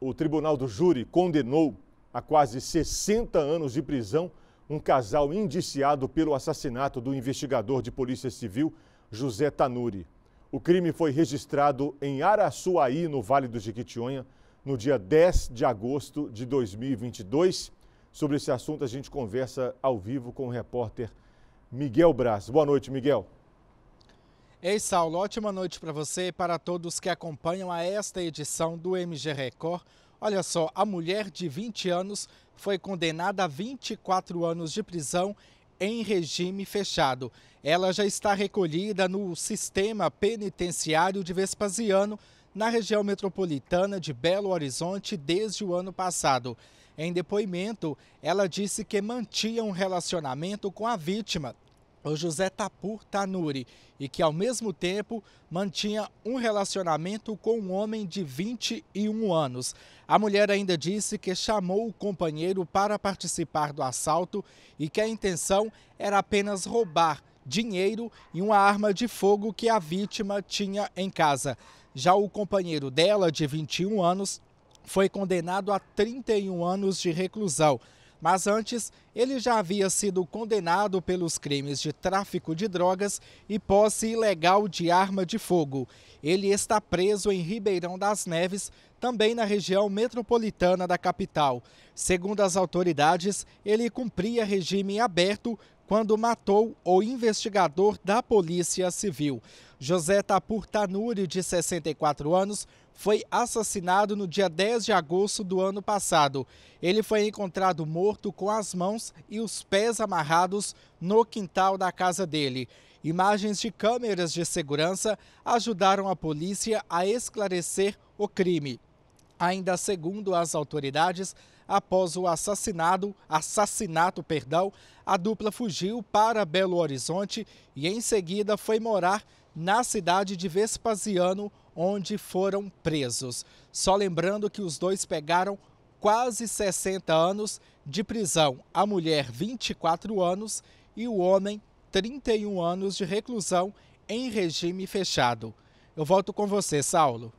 o tribunal do júri condenou a quase 60 anos de prisão um casal indiciado pelo assassinato do investigador de Polícia Civil José Tanuri. O crime foi registrado em Araçuaí, no Vale do Jequitinhonha, no dia 10 de agosto de 2022. Sobre esse assunto, a gente conversa ao vivo com o repórter Miguel Braz. Boa noite, Miguel. Ei, Saulo, ótima noite para você e para todos que acompanham a esta edição do MG Record. Olha só, a mulher de 20 anos foi condenada a 24 anos de prisão em regime fechado. Ela já está recolhida no sistema penitenciário de Vespasiano, na região metropolitana de Belo Horizonte, desde o ano passado. Em depoimento, ela disse que mantinha um relacionamento com a vítima, o José Tapur Tanuri e que, ao mesmo tempo, mantinha um relacionamento com um homem de 21 anos. A mulher ainda disse que chamou o companheiro para participar do assalto e que a intenção era apenas roubar dinheiro e uma arma de fogo que a vítima tinha em casa. Já o companheiro dela, de 21 anos, foi condenado a 31 anos de reclusão mas antes ele já havia sido condenado pelos crimes de tráfico de drogas e posse ilegal de arma de fogo. Ele está preso em Ribeirão das Neves, também na região metropolitana da capital. Segundo as autoridades, ele cumpria regime aberto quando matou o investigador da Polícia Civil. José Tapur Tanuri, de 64 anos, foi assassinado no dia 10 de agosto do ano passado. Ele foi encontrado morto com as mãos e os pés amarrados no quintal da casa dele. Imagens de câmeras de segurança ajudaram a polícia a esclarecer o crime. Ainda segundo as autoridades, após o assassinado, assassinato, perdão, a dupla fugiu para Belo Horizonte e em seguida foi morar na cidade de Vespasiano, onde foram presos. Só lembrando que os dois pegaram quase 60 anos de prisão, a mulher 24 anos e o homem 31 anos de reclusão em regime fechado. Eu volto com você, Saulo.